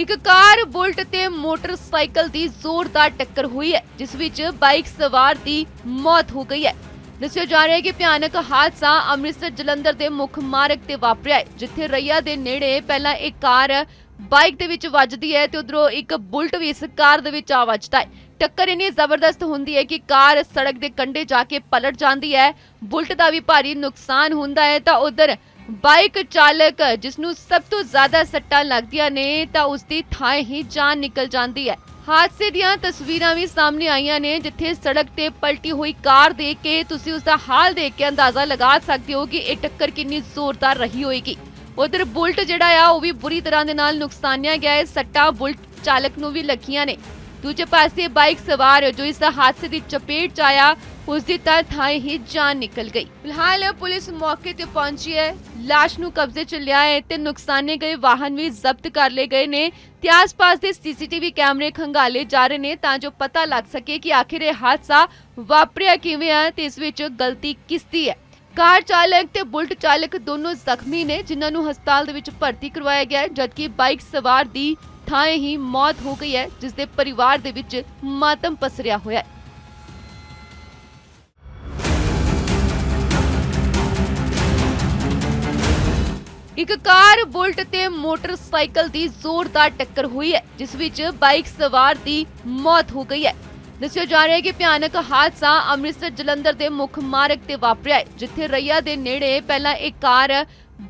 ਇੱਕ ਕਾਰ ਬੁਲਟ ਤੇ ਮੋਟਰਸਾਈਕਲ ਦੀ ਜ਼ੋਰਦਾਰ ਟੱਕਰ ਹੋਈ ਹੈ ਜਿਸ ਵਿੱਚ ਬਾਈਕ ਸਵਾਰ ਦੀ ਮੌਤ ਹੋ ਗਈ ਹੈ ਦੱਸਿਆ ਜਾ ਰਿਹਾ ਹੈ ਕਿ ਭਿਆਨਕ ਹਾਦਸਾ ਅੰਮ੍ਰਿਤਸਰ ਜਲੰਧਰ ਦੇ ਮੁੱਖ ਮਾਰਗ ਤੇ ਵਾਪਰਿਆ ਹੈ ਜਿੱਥੇ ਰਈਆ ਦੇ ਨੇੜੇ ਪਹਿਲਾਂ ਇੱਕ ਕਾਰ ਬਾਈਕ ਦੇ ਵਿੱਚ ਵੱਜਦੀ ਹੈ ਤੇ ਉਧਰੋਂ ਇੱਕ ਬੁਲਟ ਵੀ ਇਸ ਕਾਰ ਦੇ ਵਿੱਚ ਆ ਵੱਜਦਾ ਹੈ ਟੱਕਰ ਇੰਨੀ ਜ਼ਬਰਦਸਤ ਹੁੰਦੀ ਹੈ ਕਿ ਕਾਰ ਸੜਕ ਦੇ ਕੰਢੇ ਜਾ ਕੇ ਪਲਟ ਜਾਂਦੀ ਹੈ ਬੁਲਟ ਦਾ ਵੀ ਭਾਰੀ ਨੁਕਸਾਨ ਹੁੰਦਾ ਹੈ ਤਾਂ ਉਧਰ ਬਾਈਕ ਚਾਲਕ ਜਿਸ ਨੂੰ ਸਭ ਤੋਂ ਜ਼ਿਆਦਾ ਸੱਟਾਂ ਲੱਗਦੀਆਂ ਨੇ ਤਾਂ ਉਸ ਦੀ ਥਾਂ ਹੀ ਜਾਨ ਨਿਕਲ ਜਾਂਦੀ ਹੈ ਹਾਦਸੇ ਦੀਆਂ ਤਸਵੀਰਾਂ ਵੀ ਸਾਹਮਣੇ ਆਈਆਂ ਨੇ ਜਿੱਥੇ ਸੜਕ ਤੇ ਪਲਟੀ ਹੋਈ ਕਾਰ ਦੇਖ ਕੇ ਤੁਸੀਂ ਉਸ ਦਾ ਹਾਲ ਦੇਖ ਕੇ ਅੰਦਾਜ਼ਾ ਲਗਾ ਸਕਦੇ ਹੋ ਕਿ ਇਹ ਟੱਕਰ ਕਿੰਨੀ ਜ਼ੋਰਦਾਰ ਰਹੀ ਹੋਏਗੀ ਉਧਰ ਬੁਲਟ ਜਿਹੜਾ ਆ ਉਹ ਵੀ ਬੁਰੀ ਤਰ੍ਹਾਂ ਦੇ ਨਾਲ ਨੁਕਸਾਨਿਆ ਗਿਆ ਹੈ ਸੱਟਾਂ ਬੁਲਟ ਚਾਲਕ ਨੂੰ ਵੀ ਲੱਗੀਆਂ ਨੇ ਦੂਜੇ ਪਾਸੇ ਬਾਈਕ ਸਵਾਰ ਜੋ ਇਸ ਹਾਦਸੇ ਦੀ ਚਪੇਟ ਚ ਆਇਆ ਉਸ ਦੀ ਤਾਂ ਥਾਂ ਹੀ ਜਾਨ ਨਿਕਲ ਗਈ ਫਿਲਹਾਲ ਪੁਲਿਸ ਮੌਕੇ ਤੇ ਪਹੁੰਚੀ ਹੈ ਲਾਸ਼ ਨੂੰ ਕਬਜ਼ੇ ਚ ਲਿਆ ਹੈ ਤੇ ਨੁਕਸਾਨੇ ਗਏ ਵਾਹਨ ਵੀ ਜ਼ਬਤ ਕਰ ਲਏ ਗਏ ਨੇ ਤੇ ਆਸ-ਪਾਸ ਦੇ ਸੀਸੀਟੀਵੀ ਕੈਮਰੇ ਖੰਗਾਲੇ ਜਾ ਰਹੇ ਨੇ ਤਾਂ ਜੋ ਪਤਾ ਲੱਗ ਸਕੇ ਕਿ ਆਖਿਰ ਇਹ ਹਾਦਸਾ ਵਾਪਰਿਆ ਕਿਵੇਂ ਹੈ ਤੇ ਇਸ ਵਿੱਚ ਗਲਤੀ ਕਿਸ ਦੀ ਹੈ ਕਾਰ ਚਾਲਕ ਤੇ ਬੁਲਟ ਚਾਲਕ ਦੋਨੋਂ ਜ਼ਖਮੀ ਨੇ ਜਿਨ੍ਹਾਂ ਨੂੰ ਹਸਪਤਾਲ ਦੇ ਵਿੱਚ ਭਰਤੀ ਕਰਵਾਇਆ ਗਿਆ ਹੈ ਜਦਕਿ ਬਾਈਕ ਸਵਾਰ ਦੀ ਥਾਂ ਹੀ ਮੌਤ ਹੋ ਗਈ ਹੈ ਜਿਸ ਦੇ ਪਰਿਵਾਰ ਦੇ ਵਿੱਚ ਮਾਤਮ ਪਸਰਿਆ ਹੋਇਆ ਹੈ ਇੱਕ ਕਾਰ ਬੁਲਟ ਤੇ ਮੋਟਰਸਾਈਕਲ ਦੀ ਜ਼ੋਰਦਾਰ ਟੱਕਰ ਹੋਈ ਹੈ ਜਿਸ ਵਿੱਚ ਬਾਈਕ ਸਵਾਰ ਦੀ ਮੌਤ ਹੋ ਗਈ ਹੈ ਦੱਸਿਆ ਜਾ ਰਿਹਾ ਹੈ ਕਿ ਭਿਆਨਕ ਹਾਦਸਾ ਅੰਮ੍ਰਿਤਸਰ ਜਲੰਧਰ ਦੇ ਮੁੱਖ ਮਾਰਗ ਤੇ ਵਾਪਰਿਆ ਹੈ ਜਿੱਥੇ ਰਈਆ ਦੇ ਨੇੜੇ ਪਹਿਲਾਂ ਇੱਕ ਕਾਰ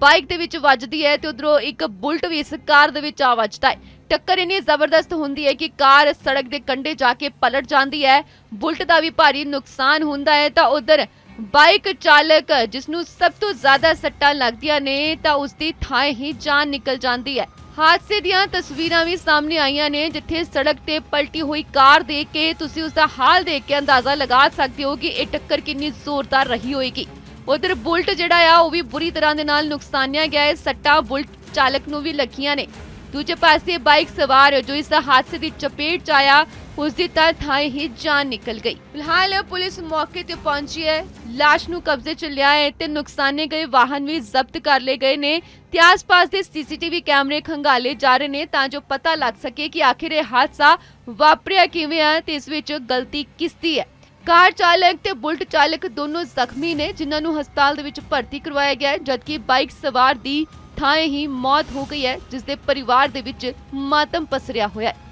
ਬਾਈਕ ਦੇ ਵਿੱਚ ਵੱਜਦੀ ਹੈ ਤੇ ਉਧਰੋਂ ਇੱਕ ਬੁਲਟ ਵੀ ਇਸ ਕਾਰ ਦੇ ਵਿੱਚ ਆ ਵੱਜਦਾ ਹੈ ਟੱਕਰ ਇੰਨੀ ਜ਼ਬਰਦਸਤ ਹੁੰਦੀ ਹੈ ਕਿ ਕਾਰ ਸੜਕ ਦੇ ਕੰਢੇ ਜਾ ਕੇ ਪਲਟ ਜਾਂਦੀ ਹੈ ਬੁਲਟ ਦਾ ਵੀ ਭਾਰੀ ਨੁਕਸਾਨ ਹੁੰਦਾ ਹੈ ਤਾਂ ਉਧਰ ਬਾਈਕ ਚਾਲਕ ਜਿਸ ਨੂੰ ਸਭ ਤੋਂ ਜ਼ਿਆਦਾ ਸੱਟਾਂ ਲੱਗਦੀਆਂ ਨੇ ਤਾਂ ਉਸ ਦੀ ਥਾਂ ਹੀ ਜਾਨ ਨਿਕਲ ਜਾਂਦੀ ਹੈ ਹਾਦਸੇ ਦੀਆਂ ਤਸਵੀਰਾਂ ਵੀ ਸਾਹਮਣੇ ਆਈਆਂ ਨੇ ਜਿੱਥੇ ਸੜਕ ਤੇ ਪਲਟੀ ਹੋਈ ਕਾਰ ਦੇਖ ਕੇ ਤੁਸੀਂ ਉਸ ਦਾ ਹਾਲ ਦੇਖ ਕੇ ਅੰਦਾਜ਼ਾ ਲਗਾ ਸਕਦੇ ਹੋ ਕਿ ਇਹ ਟੱਕਰ ਕਿੰਨੀ ਜ਼ੋਰਦਾਰ ਰਹੀ ਹੋਏਗੀ ਉਧਰ ਬੁਲਟ ਜਿਹੜਾ ਆ ਉਹ ਵੀ ਬੁਰੀ ਤਰ੍ਹਾਂ ਦੇ ਨਾਲ ਨੁਕਸਾਨਿਆ ਗਿਆ ਹੈ ਸੱਟਾਂ ਬੁਲਟ ਚਾਲਕ ਨੂੰ ਵੀ ਲੱਗੀਆਂ ਨੇ ਦੂਜੇ ਪਾਸੇ ਬਾਈਕ ਸਵਾਰ ਜੋ ਇਸ ਹਾਦਸੇ ਦੀ ਚਪੇਟ ਚ ਆਇਆ ਉਸ ਦੀ ਤਾਂ ਥਾਂ ਹੀ ਜਾਨ ਨਿਕਲ ਗਈ ਫਿਲਹਾਲ ਪੁਲਿਸ ਮੌਕੇ ਤੇ ਪਹੁੰਚੀ ਹੈ লাশ ਨੂੰ ਕਬਜ਼ੇ ਚ ਲਿਆ ਹੈ ਤੇ ਨੁਕਸਾਨੇ ਗਏ ਵਾਹਨ ਵੀ ਜ਼ਬਤ ਕਰ ਲਏ ਗਏ ਨੇ ਤੇ ਆਸ-ਪਾਸ ਦੇ ਸੀਸੀਟੀਵੀ ਕੈਮਰੇ ਖੰਗਾਲੇ ਜਾ ਰਹੇ ਨੇ ਤਾਂ ਜੋ ਪਤਾ ਲੱਗ ਸਕੇ ਕਿ ਆਖਿਰ ਇਹ ਹਾਦਸਾ ਵਾਪਰਿਆ ਕਿਵੇਂ ਹੈ ਤੇ ਇਸ ਵਿੱਚ ਗਲਤੀ ਕਿਸ ਦੀ ਹੈ ਕਾਰ ਚਾਲਕ ਤੇ ਬੁਲਟ ਚਾਲਕ ਦੋਨੋਂ ਜ਼ਖਮੀ ਨੇ ਜਿਨ੍ਹਾਂ ਨੂੰ ਹਸਪਤਾਲ ਦੇ ਵਿੱਚ ਭਰਤੀ ਕਰਵਾਇਆ ਗਿਆ ਹੈ ਜਦਕਿ ਬਾਈਕ ਸਵਾਰ ਦੀ ਥਾਂ ਹੀ ਮੌਤ ਹੋ ਗਈ ਹੈ ਜਿਸ ਦੇ ਪਰਿਵਾਰ ਦੇ ਵਿੱਚ ਮਾਤਮ ਪਸਰਿਆ ਹੋਇਆ ਹੈ